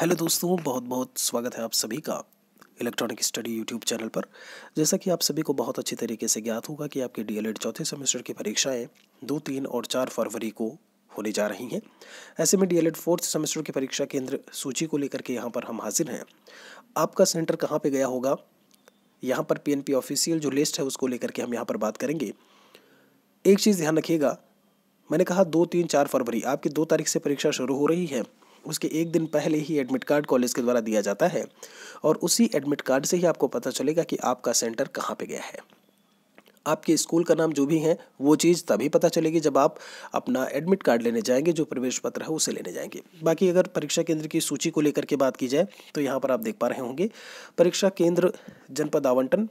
hello दोस्तों बहुत बहुत स्वागत है आप सभी का इलेक्ट्रॉनिक स्टडी यूट्यूब चैनल पर जैसा कि आप सभी को बहुत अच्छी तरीके से ज्ञात होगा कि आपके डी चौथे सेमेस्टर की परीक्षाएं दो तीन और चार फरवरी को होने जा रही हैं ऐसे में डीएलएड फोर्थ सेमेस्टर की परीक्षा केंद्र सूची को लेकर के यहाँ पर हम हाजिर हैं आपका सेंटर कहाँ पर गया होगा यहाँ पर पी ऑफिशियल जो लिस्ट है उसको लेकर के हम यहाँ पर बात करेंगे एक चीज़ ध्यान रखिएगा मैंने कहा दो तीन चार फरवरी आपकी दो तारीख से परीक्षा शुरू हो रही है उसके एक दिन पहले ही एडमिट कार्ड कॉलेज के द्वारा दिया जाता है और उसी एडमिट कार्ड से ही आपको पता चलेगा कि आपका सेंटर कहाँ पे गया है आपके स्कूल का नाम जो भी है वो चीज़ तभी पता चलेगी जब आप अपना एडमिट कार्ड लेने जाएंगे जो प्रवेश पत्र है उसे लेने जाएंगे बाकी अगर परीक्षा केंद्र की सूची को लेकर के बात की जाए तो यहाँ पर आप देख पा रहे होंगे परीक्षा केंद्र जनपद आवंटन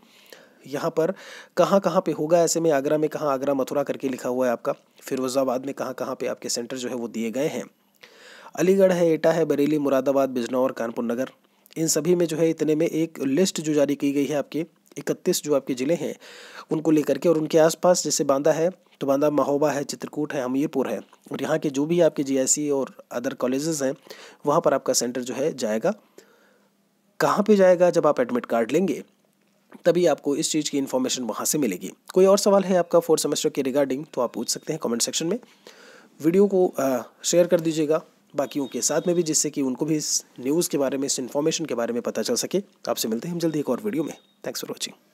यहाँ पर कहाँ कहाँ पे होगा ऐसे में आगरा में कहाँ आगरा मथुरा करके लिखा हुआ है आपका फिरोजाबाद में कहाँ कहाँ पे आपके सेंटर जो है वो दिए गए हैं अलीगढ़ है एटा है बरेली मुरादाबाद बिजनौर कानपुर नगर इन सभी में जो है इतने में एक लिस्ट जो जारी की गई है आपके इकतीस जो आपके ज़िले हैं उनको लेकर के और उनके आसपास जैसे बांदा है तो बांदा महोबा है चित्रकूट है हमीरपुर है और यहाँ के जो भी आपके जी और अदर कॉलेजेस हैं वहाँ पर आपका सेंटर जो है जाएगा कहाँ पे जाएगा जब आप एडमिट कार्ड लेंगे तभी आपको इस चीज़ की इन्फॉर्मेशन वहाँ से मिलेगी कोई और सवाल है आपका फोर्थ सेमेस्टर के रिगार्डिंग तो आप पूछ सकते हैं कमेंट सेक्शन में वीडियो को शेयर कर दीजिएगा बाकियों के साथ में भी जिससे कि उनको भी इस न्यूज़ के बारे में इस इन्फॉर्मेशन के बारे में पता चल सके आपसे मिलते हैं हम जल्दी एक और वीडियो में थैंक्स फॉर वॉचिंग